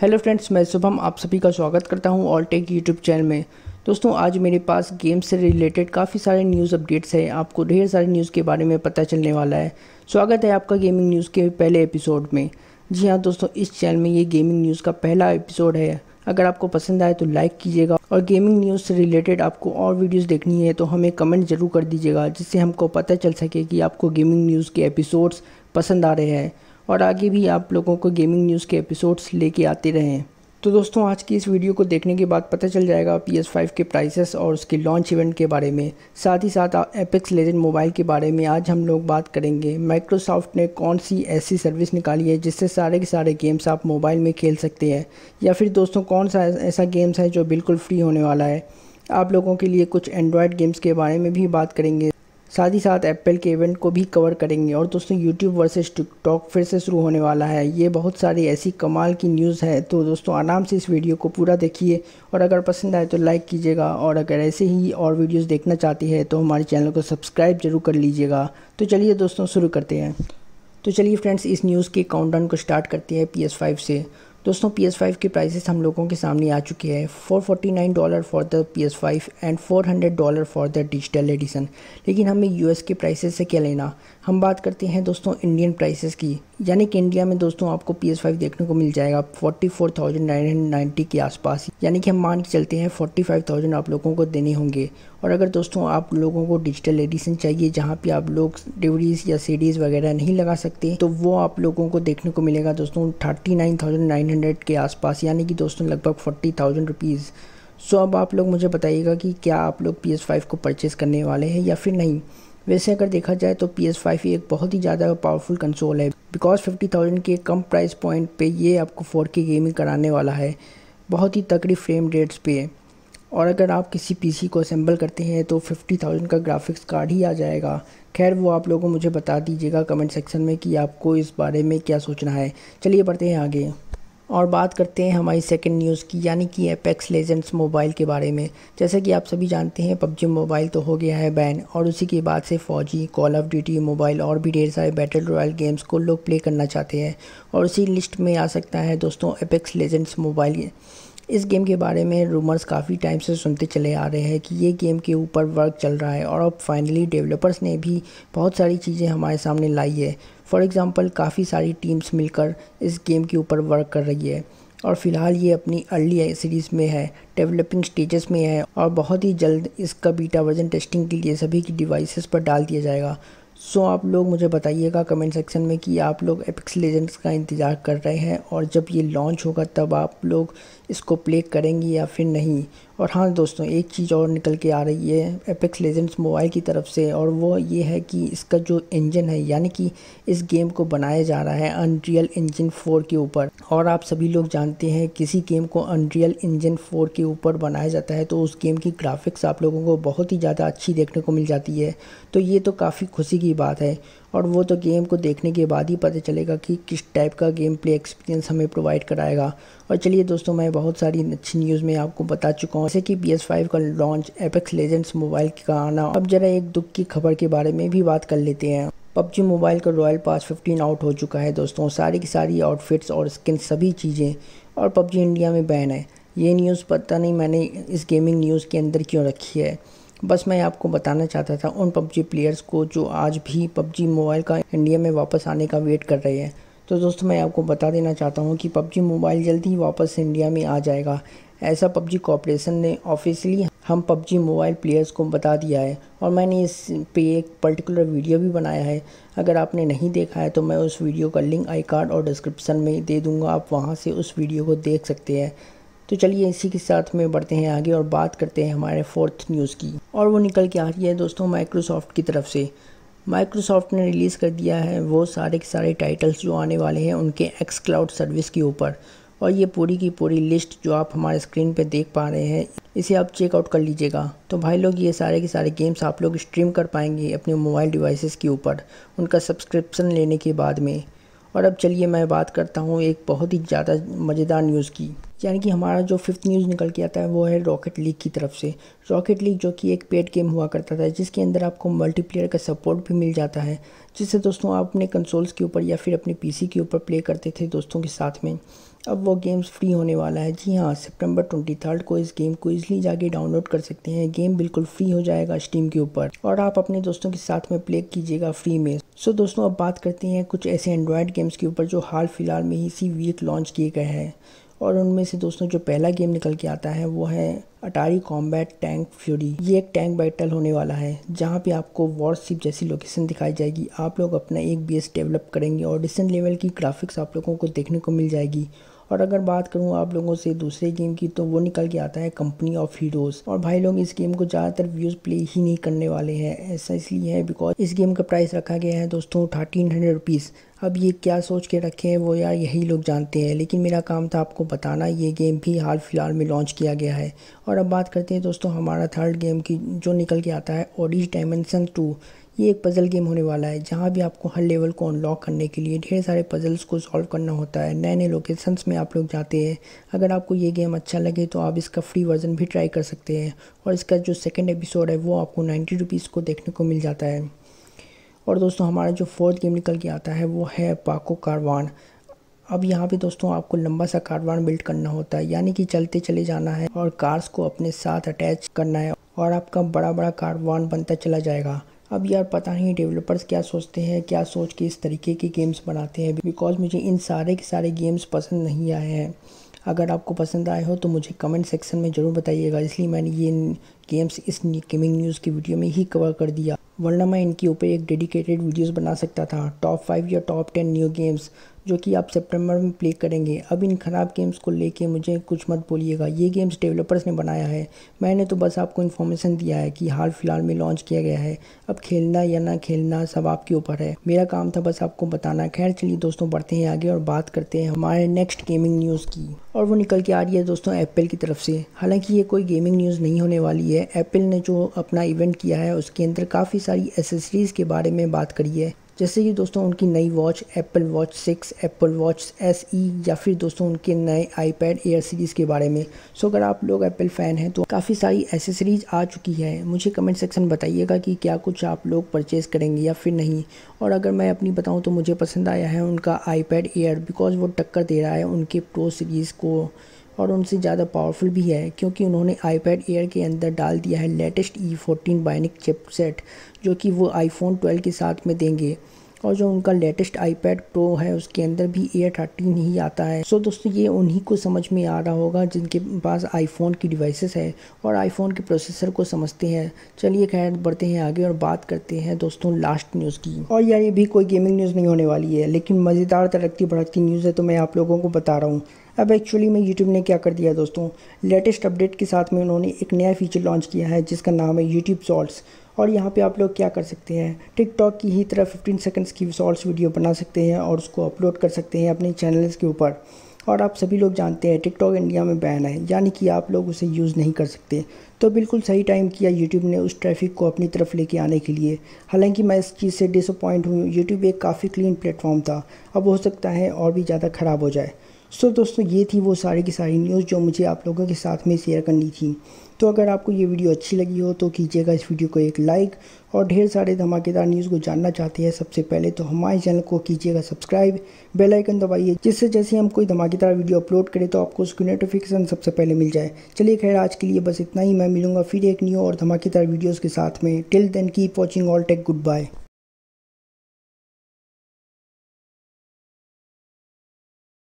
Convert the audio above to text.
hello friends मैं शुभम आप सभी का स्वागत करता हूं ऑल टेक यूट्यूब चैनल में दोस्तों आज मेरे पास गेम से रिलेटेड काफ़ी सारे न्यूज़ अपडेट्स हैं आपको ढेर सारे न्यूज़ के बारे में पता चलने वाला है स्वागत है आपका गेमिंग न्यूज़ के पहले एपिसोड में जी हाँ दोस्तों इस चैनल में ये गेमिंग न्यूज़ का पहला एपिसोड है अगर आपको पसंद आए तो लाइक कीजिएगा और गेमिंग न्यूज़ से रिलेटेड आपको और वीडियोज़ देखनी है तो हमें कमेंट ज़रूर कर दीजिएगा जिससे हमको पता चल सके कि आपको गेमिंग न्यूज़ के एपिसोड्स पसंद आ रहे हैं और आगे भी आप लोगों को गेमिंग न्यूज़ के एपिसोड्स लेके आते रहें तो दोस्तों आज की इस वीडियो को देखने के बाद पता चल जाएगा पी एस फाइव के प्राइसेस और उसके लॉन्च इवेंट के बारे में साथ ही साथ एपिक्स लेजेंड मोबाइल के बारे में आज हम लोग बात करेंगे माइक्रोसॉफ्ट ने कौन सी ऐसी सर्विस निकाली है जिससे सारे के सारे गेम्स आप मोबाइल में खेल सकते हैं या फिर दोस्तों कौन सा ऐसा गेम्स है जो बिल्कुल फ्री होने वाला है आप लोगों के लिए कुछ एंड्रॉयड गेम्स के बारे में भी बात करेंगे साथ ही साथ एप्पल के इवेंट को भी कवर करेंगे और दोस्तों यूट्यूब वर्सेस टिकटॉक फिर से शुरू होने वाला है ये बहुत सारी ऐसी कमाल की न्यूज़ है तो दोस्तों आराम से इस वीडियो को पूरा देखिए और अगर पसंद आए तो लाइक कीजिएगा और अगर ऐसे ही और वीडियोस देखना चाहती है तो हमारे चैनल को सब्सक्राइब जरूर कर लीजिएगा तो चलिए दोस्तों शुरू करते हैं तो चलिए फ्रेंड्स इस न्यूज़ के काउंटडाउन को स्टार्ट करते हैं पी से दोस्तों पी एस फाइव की प्राइसेस हम लोगों के सामने आ चुकी है four forty nine dollar for the P S five and four hundred dollar for the digital edition लेकिन हमें यू एस के प्राइसेस से क्या लेना हम बात करते हैं दोस्तों इंडियन प्राइसेस की यानी कि इंडिया में दोस्तों आपको पी एस फाइव देखने को मिल जाएगा forty four thousand nine hundred ninety के आसपास यानी कि हम मान के चलते हैं फोर्टी फाइव थाउजेंड आप लोगों को देने होंगे और अगर दोस्तों आप लोगों को डिजिटल एडिशन चाहिए जहाँ पे आप लोग डिवरीज या सीडीज वगैरह नहीं लगा सकते तो वो आप लोगों को देखने को मिलेगा दोस्तों thirty nine thousand nine hundred के आसपास यानी कि दोस्तों लगभग फोर्टी थाउजेंड रुपीज़ सो अब आप लोग मुझे बताइएगा कि क्या आप लोग पी एस फाइव को परचेज़ करने वाले हैं या फिर नहीं वैसे अगर देखा जाए तो पी एस फाइव एक बहुत ही ज़्यादा पावरफुल कंसोल है बिकॉज फिफ्टी थाउजेंड के कम प्राइस पॉइंट पे ये आपको फोर के गेमिंग कराने वाला है बहुत ही तकड़ी फ्रेम रेट्स पे और अगर आप किसी पीसी को असेंबल करते हैं तो फिफ्टी थाउजेंड का ग्राफिक्स कार्ड ही आ जाएगा खैर वो आप लोगों मुझे बता दीजिएगा कमेंट सेक्शन में कि आपको इस बारे में क्या सोचना है चलिए बढ़ते हैं आगे और बात करते हैं हमारी सेकंड न्यूज़ की यानी कि एपेक्स लेजेंड्स मोबाइल के बारे में जैसे कि आप सभी जानते हैं पबजी मोबाइल तो हो गया है बैन और उसी के बाद से फ़ौजी कॉल ऑफ ड्यूटी मोबाइल और भी ढेर सारे बैटल रॉयल गेम्स को लोग प्ले करना चाहते हैं और उसी लिस्ट में आ सकता है दोस्तों एपेक्स लेजेंड्स मोबाइल इस गेम के बारे में रूमर्स काफ़ी टाइम से सुनते चले आ रहे हैं कि ये गेम के ऊपर वर्क चल रहा है और अब फाइनली डेवलपर्स ने भी बहुत सारी चीज़ें हमारे सामने लाई है फॉर एग्ज़ाम्पल काफ़ी सारी टीम्स मिलकर इस गेम के ऊपर वर्क कर रही है और फिलहाल ये अपनी अर्ली सीरीज़ में है डेवलपिंग स्टेजेस में है और बहुत ही जल्द इसका बीटा वर्जन टेस्टिंग के लिए सभी की डिवाइसेस पर डाल दिया जाएगा सो आप लोग मुझे बताइएगा कमेंट सेक्शन में कि आप लोग एपिक्स लेजेंड्स का इंतज़ार कर रहे हैं और जब ये लॉन्च होगा तब आप लोग इसको प्ले करेंगे या फिर नहीं और हाँ दोस्तों एक चीज़ और निकल के आ रही है एपेक्स लेजेंड्स मोबाइल की तरफ से और वो ये है कि इसका जो इंजन है यानी कि इस गेम को बनाया जा रहा है अनरियल इंजन फोर के ऊपर और आप सभी लोग जानते हैं किसी गेम को अनरियल इंजन फोर के ऊपर बनाया जाता है तो उस गेम की ग्राफिक्स आप लोगों को बहुत ही ज़्यादा अच्छी देखने को मिल जाती है तो ये तो काफ़ी खुशी की बात है और वो तो गेम को देखने के बाद ही पता चलेगा कि किस टाइप का गेम प्ले एक्सपीरियंस हमें प्रोवाइड कराएगा और चलिए दोस्तों मैं बहुत सारी अच्छी न्यूज़ में आपको बता चुका हूँ जैसे कि PS5 का लॉन्च एपेक्स लेजेंड्स मोबाइल का आना अब जरा एक दुख की खबर के बारे में भी बात कर लेते हैं पबजी मोबाइल का रॉयल पास 15 आउट हो चुका है दोस्तों सारी की सारी आउटफिट्स और स्किन सभी चीज़ें और पबजी इंडिया में बैन है ये न्यूज़ पता नहीं मैंने इस गेमिंग न्यूज़ के अंदर क्यों रखी है बस मैं आपको बताना चाहता था उन पबजी प्लेयर्स को जो आज भी पबजी मोबाइल का इंडिया में वापस आने का वेट कर रहे हैं तो दोस्तों मैं आपको बता देना चाहता हूँ कि पबजी मोबाइल जल्दी ही वापस इंडिया में आ जाएगा ऐसा पबजी कॉरपोरेशन ने ऑफिशियली हम पबजी मोबाइल प्लेयर्स को बता दिया है और मैंने इस पे एक पर्टिकुलर वीडियो भी बनाया है अगर आपने नहीं देखा है तो मैं उस वीडियो का लिंक आई कार्ड और डिस्क्रिप्शन में दे दूँगा आप वहाँ से उस वीडियो को देख सकते हैं तो चलिए इसी के साथ में बढ़ते हैं आगे और बात करते हैं हमारे फोर्थ न्यूज़ की और वो निकल के आ रही है दोस्तों माइक्रोसॉफ्ट की तरफ से माइक्रोसॉफ्ट ने रिलीज़ कर दिया है वो सारे के सारे टाइटल्स जो आने वाले हैं उनके एक्स क्लाउड सर्विस के ऊपर और ये पूरी की पूरी लिस्ट जो आप हमारे स्क्रीन पे देख पा रहे हैं इसे आप चेकआउट कर लीजिएगा तो भाई लोग ये सारे के सारे गेम्स आप लोग स्ट्रीम कर पाएंगे अपने मोबाइल डिवाइसेस के ऊपर उनका सब्सक्रिप्शन लेने के बाद में और अब चलिए मैं बात करता हूँ एक बहुत ही ज़्यादा मज़ेदार न्यूज़ की यानी कि हमारा जो फिफ्थ न्यूज़ निकल के आता है वो है रॉकेट लीग की तरफ से रॉकेट लीग जो कि एक पेड गेम हुआ करता था जिसके अंदर आपको मल्टीप्लेयर का सपोर्ट भी मिल जाता है जिससे दोस्तों आप अपने कंसोल्स के ऊपर या फिर अपने पीसी के ऊपर प्ले करते थे दोस्तों के साथ में अब वो गेम्स फ्री होने वाला है जी हाँ सितंबर ट्वेंटी थर्ड को इस गेम को इजली जाके डाउनलोड कर सकते हैं गेम बिल्कुल फ्री हो जाएगा स्टीम के ऊपर और आप अपने दोस्तों के साथ में प्ले कीजिएगा फ्री में सो दोस्तों अब बात करते हैं कुछ ऐसे एंड्रॉयड गेम्स के ऊपर जो हाल फिलहाल में ही इसी वीक लॉन्च किए गए हैं और उनमें से दोस्तों जो पहला गेम निकल के आता है वो है अटारी कॉम्बैट टैंक फ्यूरी ये एक टैंक बैटल होने वाला है जहाँ पे आपको वॉरशिप जैसी लोकेशन दिखाई जाएगी आप लोग अपना एक बेस डेवलप करेंगे और डिसेंट लेवल की ग्राफिक्स आप लोगों को देखने को मिल जाएगी और अगर बात करूँ आप लोगों से दूसरे गेम की तो वो निकल के आता है कंपनी ऑफ हीरोज़ और भाई लोग इस गेम को ज़्यादातर व्यूज़ प्ले ही नहीं करने वाले हैं ऐसा इसलिए है बिकॉज इस गेम का प्राइस रखा गया है दोस्तों थर्टीन हंड्रेड रुपीज़ अब ये क्या सोच के रखे हैं वो यार यही लोग जानते हैं लेकिन मेरा काम था आपको बताना ये गेम भी हाल फिलहाल में लॉन्च किया गया है और अब बात करते हैं दोस्तों हमारा थर्ड गेम की जो निकल के आता है ओडिश डायमेंसन टू ये एक पज़ल गेम होने वाला है जहाँ भी आपको हर लेवल को अनलॉक करने के लिए ढेर सारे पज़ल्स को सॉल्व करना होता है नए नए लोकेशंस में आप लोग जाते हैं अगर आपको ये गेम अच्छा लगे तो आप इसका फ्री वर्जन भी ट्राई कर सकते हैं और इसका जो सेकेंड एपिसोड है वो आपको नाइन्टी रुपीज़ को देखने को मिल जाता है और दोस्तों हमारा जो फोर्थ गेम निकल के आता है वो है पाको कारवान अब यहाँ पे दोस्तों आपको लंबा सा कारवान बिल्ड करना होता है यानी कि चलते चले जाना है और कार्स को अपने साथ अटैच करना है और आपका बड़ा बड़ा कारवान बनता चला जाएगा अब यार पता नहीं डेवलपर्स क्या सोचते हैं क्या सोच के इस तरीके के गेम्स बनाते हैं बिकॉज मुझे इन सारे के सारे गेम्स पसंद नहीं आए हैं अगर आपको पसंद आए हो तो मुझे कमेंट सेक्शन में ज़रूर बताइएगा इसलिए मैंने ये गेम्स इस गेमिंग न्यूज़ की वीडियो में ही कवर कर दिया वरना मैं इनके ऊपर एक डेडिकेटेड वीडियोस बना सकता था टॉप फाइव या टॉप टेन न्यू गेम्स जो कि आप सितंबर में प्ले करेंगे अब इन ख़राब गेम्स को लेके मुझे कुछ मत बोलिएगा ये गेम्स डेवलपर्स ने बनाया है मैंने तो बस आपको इन्फॉर्मेशन दिया है कि हाल फिलहाल में लॉन्च किया गया है अब खेलना या ना खेलना सब आपके ऊपर है मेरा काम था बस आपको बताना खैर चलिए दोस्तों बढ़ते हैं आगे और बात करते हैं हमारे नेक्स्ट गेमिंग न्यूज़ की और वो निकल के आ रही है दोस्तों एप्पल की तरफ से हालांकि ये कोई गेमिंग न्यूज़ नहीं होने वाली है एप्पल ने जो अपना इवेंट किया है उसके अंदर काफ़ी सारी एसेसरीज़ के बारे में बात करी है जैसे कि दोस्तों उनकी नई watch Apple watch six Apple watch S E या फिर दोस्तों उनके नए आईपैड एयर सीरीज़ के बारे में सो अगर आप लोग एप्पल फ़ैन हैं तो काफ़ी सारी एसेसरीज आ चुकी है मुझे कमेंट सेक्शन बताइएगा कि क्या कुछ आप लोग परचेज़ करेंगे या फिर नहीं और अगर मैं अपनी बताऊँ तो मुझे पसंद आया है उनका आई पैड एयर बिकॉज़ वो टक्कर दे रहा है उनके प्रो सीरीज़ को और उनसे ज़्यादा पावरफुल भी है क्योंकि उन्होंने आईपैड एयर के अंदर डाल दिया है latest E fourteen bionic chipset जो कि वो आईफोन 12 के साथ में देंगे और जो उनका लेटेस्ट आईपैड प्रो है उसके अंदर भी एयर थर्टीन ही आता है सो दोस्तों ये उन्हीं को समझ में आ रहा होगा जिनके पास आईफोन की डिवाइसेस है और आईफोन के प्रोसेसर को समझते हैं चलिए खैर बढ़ते हैं आगे और बात करते हैं दोस्तों लास्ट न्यूज़ की और यार ये भी कोई गेमिंग न्यूज़ नहीं होने वाली है लेकिन मज़ेदार तरक्की भड़कती न्यूज़ है तो मैं आप लोगों को बता रहा हूँ अब एक्चुअली में यूट्यूब ने क्या कर दिया दोस्तों लेटेस्ट अपडेट के साथ में उन्होंने एक नया फीचर लॉन्च किया है जिसका नाम है यूट्यूब शॉर्ट्स और यहाँ पे आप लोग क्या कर सकते हैं टिकटॉक की ही तरह 15 सेकंड्स की शॉर्ट्स वीडियो बना सकते हैं और उसको अपलोड कर सकते हैं अपने चैनल्स के ऊपर और आप सभी लोग जानते हैं टिकटॉक इंडिया में बैन है यानी कि आप लोग उसे यूज़ नहीं कर सकते तो बिल्कुल सही टाइम किया यूट्यूब ने उस ट्रैफिक को अपनी तरफ लेके आने के लिए हालांकि मैं इस चीज़ से डिसअपॉइंट हूँ यूट्यूब एक काफ़ी क्लीन प्लेटफॉर्म था अब हो सकता है और भी ज़्यादा ख़राब हो जाए सो दोस्तों ये थी वो सारी की सारी न्यूज़ जो मुझे आप लोगों के साथ में शेयर करनी थी तो अगर आपको ये वीडियो अच्छी लगी हो तो कीजिएगा इस वीडियो को एक लाइक और ढेर सारे धमाकेदार न्यूज़ को जानना चाहते हैं सबसे पहले तो हमारे चैनल को कीजिएगा सब्सक्राइब बेल आइकन दबाइए जिससे जैसे हम कोई धमाकेदार वीडियो अपलोड करें तो आपको उसकी नोटिफिकेशन सबसे पहले मिल जाए चलिए खैर आज के लिए बस इतना ही मैं मिलूंगा फिर एक न्यू और धमाकेदार वीडियोज़ के साथ में till then keep watching all tech good bye